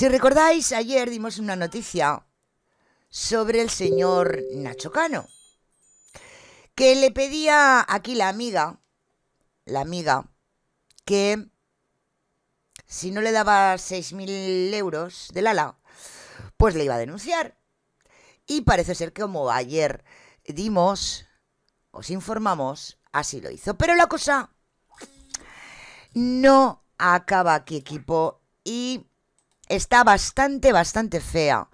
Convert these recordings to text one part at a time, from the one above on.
Si recordáis, ayer dimos una noticia sobre el señor Nacho Cano, que le pedía aquí la amiga, la amiga, que si no le daba 6.000 euros del ala, pues le iba a denunciar. Y parece ser que como ayer dimos, os informamos, así lo hizo. Pero la cosa no acaba aquí, equipo, y está bastante, bastante fea.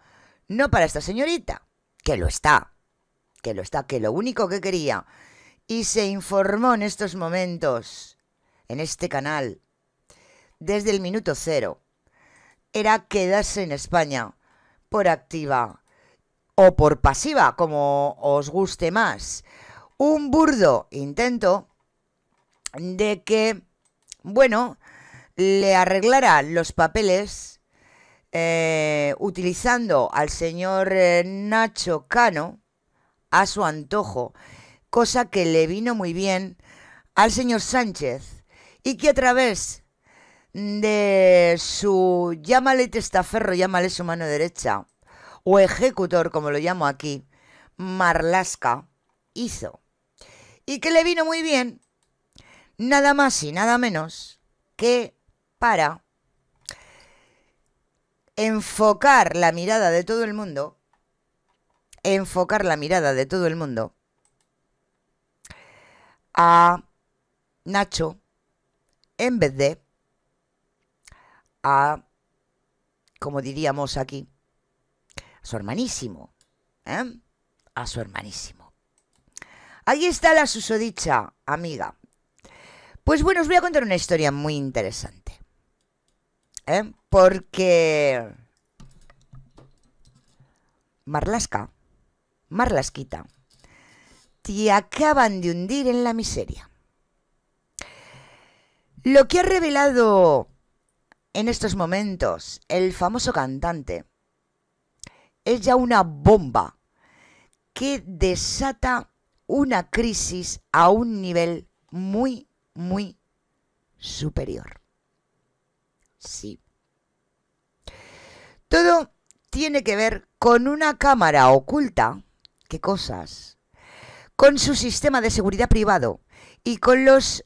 No para esta señorita, que lo está, que lo está, que lo único que quería. Y se informó en estos momentos, en este canal, desde el minuto cero, era quedarse en España por activa o por pasiva, como os guste más. Un burdo intento de que, bueno, le arreglara los papeles eh, utilizando al señor eh, Nacho Cano a su antojo, cosa que le vino muy bien al señor Sánchez y que a través de su llámale testaferro, llámale su mano derecha, o ejecutor, como lo llamo aquí, Marlasca, hizo. Y que le vino muy bien, nada más y nada menos que para enfocar la mirada de todo el mundo, enfocar la mirada de todo el mundo a Nacho en vez de a, como diríamos aquí, a su hermanísimo, ¿eh? a su hermanísimo. Ahí está la susodicha amiga. Pues bueno, os voy a contar una historia muy interesante. ¿eh? Porque... Marlasca, Marlasquita, te acaban de hundir en la miseria. Lo que ha revelado en estos momentos el famoso cantante es ya una bomba que desata una crisis a un nivel muy, muy superior sí. Todo tiene que ver con una cámara oculta, qué cosas, con su sistema de seguridad privado y con los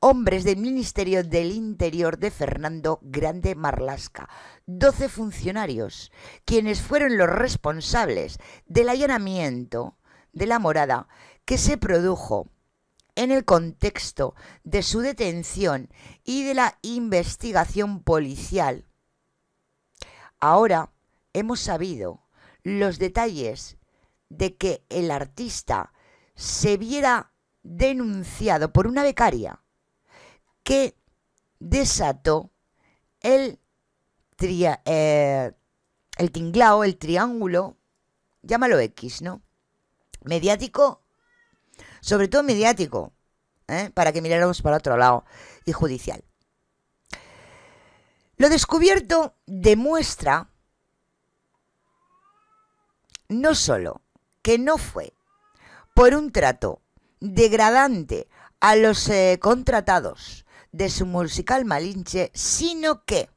hombres del Ministerio del Interior de Fernando Grande Marlasca, 12 funcionarios, quienes fueron los responsables del allanamiento de la morada que se produjo en el contexto de su detención y de la investigación policial. Ahora hemos sabido los detalles de que el artista se viera denunciado por una becaria que desató el, eh, el tinglao, el triángulo, llámalo X, ¿no? Mediático sobre todo mediático, ¿eh? para que miráramos para otro lado, y judicial. Lo descubierto demuestra no solo que no fue por un trato degradante a los eh, contratados de su musical Malinche, sino que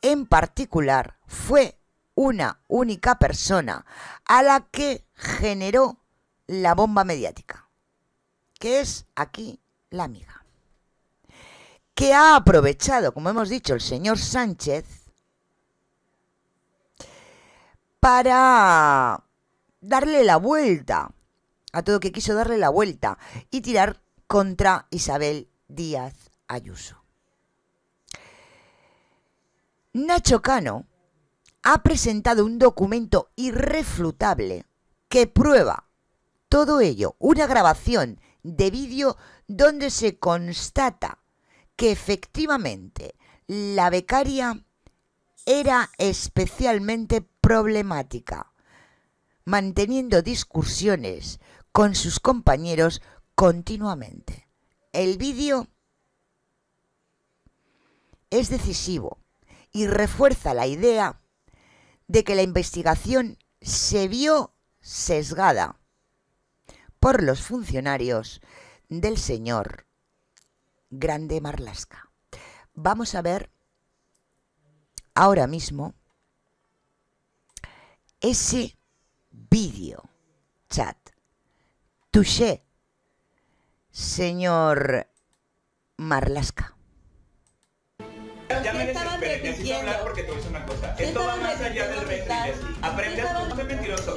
en particular fue una única persona a la que generó la bomba mediática que es aquí la amiga, que ha aprovechado, como hemos dicho, el señor Sánchez para darle la vuelta a todo que quiso darle la vuelta y tirar contra Isabel Díaz Ayuso. Nacho Cano ha presentado un documento irrefutable que prueba todo ello, una grabación de vídeo donde se constata que efectivamente la becaria era especialmente problemática, manteniendo discusiones con sus compañeros continuamente. El vídeo es decisivo y refuerza la idea de que la investigación se vio sesgada por los funcionarios del señor Grande Marlasca. Vamos a ver ahora mismo ese vídeo chat. Touché, señor Marlasca ya me desesperé, necesito hablar porque te voy a decir una cosa. Esto va más allá del mentir. Aprende a no ser mentiroso.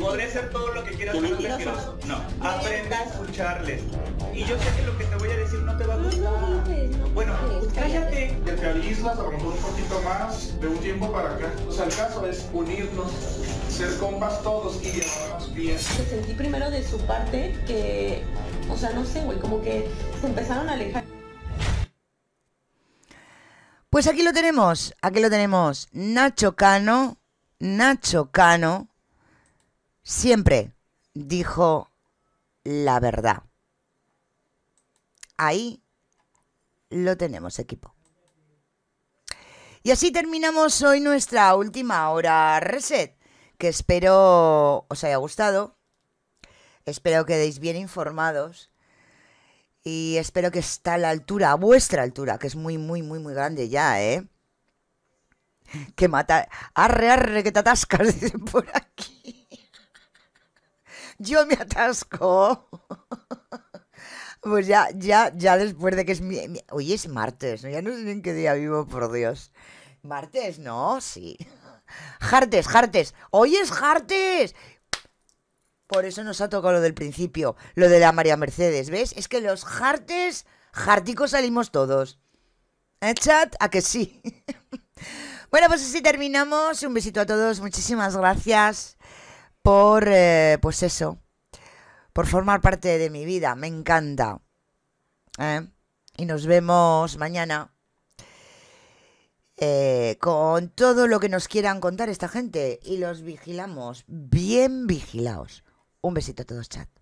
Podré ser todo lo que quieras, pero no mentiroso. No, aprende a escucharles. Y yo sé que lo que te voy a decir no te va a gustar. Bueno, cállate. Te avisas, a un poquito más de un tiempo para acá. O sea, el caso es unirnos, ser compas todos y llevarnos bien. Sentí primero de su parte que, o sea, no sé, güey, como que se empezaron a alejar. Pues aquí lo tenemos, aquí lo tenemos. Nacho Cano, Nacho Cano, siempre dijo la verdad. Ahí lo tenemos, equipo. Y así terminamos hoy nuestra última hora reset, que espero os haya gustado. Espero que quedéis bien informados y espero que está a la altura, a vuestra altura, que es muy, muy, muy, muy grande ya, ¿eh? Que mata. Arre, arre, que te atascas, dicen por aquí. Yo me atasco. Pues ya, ya, ya después de que es mi, Hoy es martes, ¿no? Ya no sé en qué día vivo, por Dios. Martes, ¿no? Sí. Jartes, Jartes. Hoy es Jartes. Por eso nos ha tocado lo del principio, lo de la María Mercedes, ¿ves? Es que los jartes, jarticos salimos todos. ¿Eh, chat? ¿A que sí? bueno, pues así terminamos. Un besito a todos. Muchísimas gracias por, eh, pues eso, por formar parte de mi vida. Me encanta. ¿eh? Y nos vemos mañana. Eh, con todo lo que nos quieran contar esta gente y los vigilamos, bien vigilados. Un besito a todos, chat.